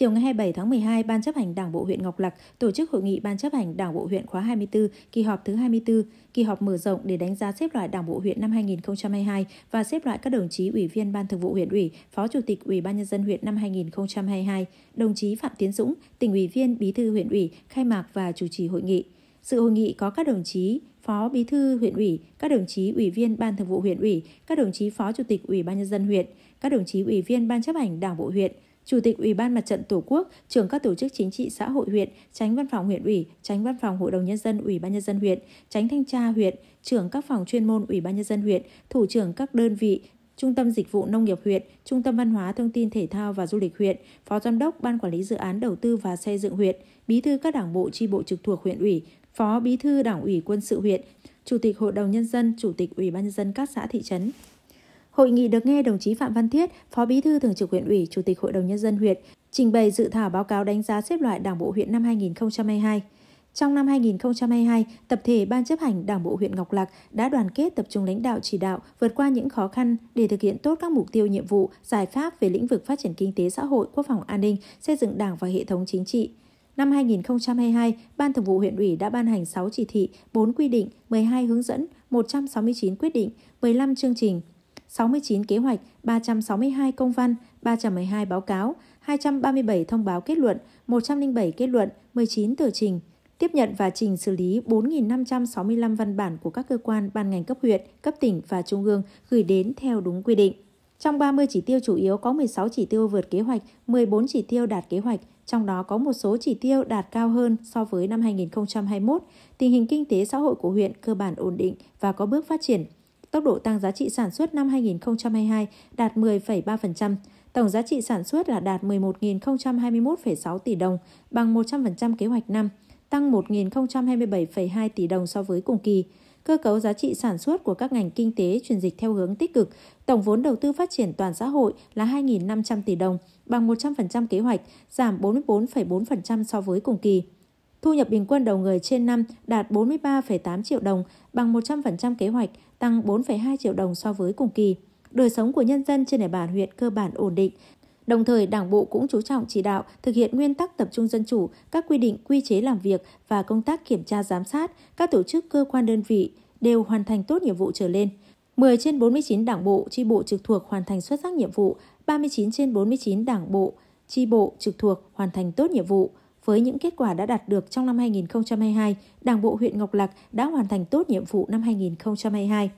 Chiều ngày 27 tháng 12, Ban chấp hành Đảng bộ huyện Ngọc Lặc tổ chức hội nghị Ban chấp hành Đảng bộ huyện khóa 24, kỳ họp thứ 24, kỳ họp mở rộng để đánh giá xếp loại Đảng bộ huyện năm 2022 và xếp loại các đồng chí ủy viên Ban Thường vụ huyện ủy, Phó Chủ tịch Ủy ban nhân dân huyện năm 2022. Đồng chí Phạm Tiến Dũng, tỉnh ủy viên, bí thư huyện ủy khai mạc và chủ trì hội nghị. Sự hội nghị có các đồng chí Phó Bí thư huyện ủy, các đồng chí ủy viên Ban Thường vụ huyện ủy, các đồng chí Phó Chủ tịch Ủy ban nhân dân huyện, các đồng chí ủy viên Ban chấp hành Đảng bộ huyện, Chủ tịch Ủy ban Mặt trận Tổ quốc, trưởng các tổ chức chính trị xã hội huyện, tránh văn phòng huyện ủy, tránh văn phòng Hội đồng nhân dân Ủy ban nhân dân huyện, tránh thanh tra huyện, trưởng các phòng chuyên môn Ủy ban nhân dân huyện, thủ trưởng các đơn vị, Trung tâm Dịch vụ Nông nghiệp huyện, Trung tâm Văn hóa Thông tin Thể thao và Du lịch huyện, Phó Giám đốc Ban Quản lý Dự án Đầu tư và Xây dựng huyện, Bí thư các đảng bộ tri bộ trực thuộc huyện ủy, Phó Bí thư Đảng ủy Quân sự huyện, Chủ tịch Hội đồng Nhân dân, Chủ tịch Ủy ban Nhân dân các xã thị trấn, Hội nghị được nghe đồng chí Phạm Văn Thiết, Phó Bí thư Thường trực huyện ủy, Chủ tịch Hội đồng nhân dân huyện trình bày dự thảo báo cáo đánh giá xếp loại Đảng bộ huyện năm 2022. Trong năm 2022, tập thể Ban chấp hành Đảng bộ huyện Ngọc Lặc đã đoàn kết tập trung lãnh đạo chỉ đạo vượt qua những khó khăn để thực hiện tốt các mục tiêu nhiệm vụ, giải pháp về lĩnh vực phát triển kinh tế xã hội, quốc phòng an ninh, xây dựng Đảng và hệ thống chính trị. Năm 2022, Ban Thường vụ huyện ủy đã ban hành 6 chỉ thị, 4 quy định, 12 hướng dẫn, 169 quyết định, 15 chương trình, 69 kế hoạch, 362 công văn, 312 báo cáo, 237 thông báo kết luận, 107 kết luận, 19 tờ trình, tiếp nhận và trình xử lý 4.565 văn bản của các cơ quan ban ngành cấp huyện, cấp tỉnh và trung ương gửi đến theo đúng quy định. Trong 30 chỉ tiêu chủ yếu có 16 chỉ tiêu vượt kế hoạch, 14 chỉ tiêu đạt kế hoạch, trong đó có một số chỉ tiêu đạt cao hơn so với năm 2021. Tình hình kinh tế xã hội của huyện cơ bản ổn định và có bước phát triển. Tốc độ tăng giá trị sản xuất năm 2022 đạt 10,3%, tổng giá trị sản xuất là đạt 11.021,6 tỷ đồng, bằng 100% kế hoạch năm, tăng 1.027,2 tỷ đồng so với cùng kỳ. Cơ cấu giá trị sản xuất của các ngành kinh tế chuyển dịch theo hướng tích cực, tổng vốn đầu tư phát triển toàn xã hội là 2.500 tỷ đồng, bằng 100% kế hoạch, giảm 44,4% so với cùng kỳ. Thu nhập bình quân đầu người trên năm đạt 43,8 triệu đồng, bằng 100% kế hoạch, tăng 4,2 triệu đồng so với cùng kỳ. Đời sống của nhân dân trên địa bàn huyện cơ bản ổn định. Đồng thời, Đảng bộ cũng chú trọng chỉ đạo thực hiện nguyên tắc tập trung dân chủ, các quy định quy chế làm việc và công tác kiểm tra giám sát, các tổ chức cơ quan đơn vị đều hoàn thành tốt nhiệm vụ trở lên. 10 trên 49 đảng bộ, chi bộ trực thuộc hoàn thành xuất sắc nhiệm vụ, 39 trên 49 đảng bộ, chi bộ trực thuộc hoàn thành tốt nhiệm vụ. Với những kết quả đã đạt được trong năm 2022, Đảng bộ huyện Ngọc Lặc đã hoàn thành tốt nhiệm vụ năm 2022.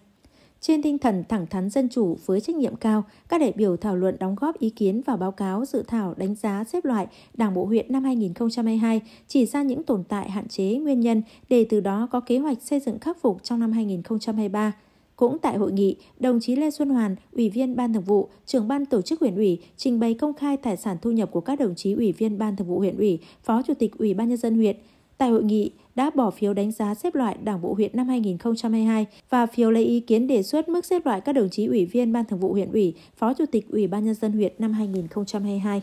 Trên tinh thần thẳng thắn dân chủ với trách nhiệm cao, các đại biểu thảo luận đóng góp ý kiến vào báo cáo dự thảo đánh giá xếp loại Đảng bộ huyện năm 2022, chỉ ra những tồn tại hạn chế, nguyên nhân để từ đó có kế hoạch xây dựng khắc phục trong năm 2023. Cũng tại hội nghị, đồng chí Lê Xuân Hoàn, Ủy viên Ban Thường vụ, trưởng ban tổ chức huyện ủy trình bày công khai tài sản thu nhập của các đồng chí Ủy viên Ban Thường vụ huyện ủy, Phó Chủ tịch Ủy ban nhân dân huyện. Tại hội nghị đã bỏ phiếu đánh giá xếp loại Đảng bộ huyện năm 2022 và phiếu lấy ý kiến đề xuất mức xếp loại các đồng chí ủy viên Ban Thường vụ huyện ủy, Phó Chủ tịch Ủy ban nhân dân huyện năm 2022.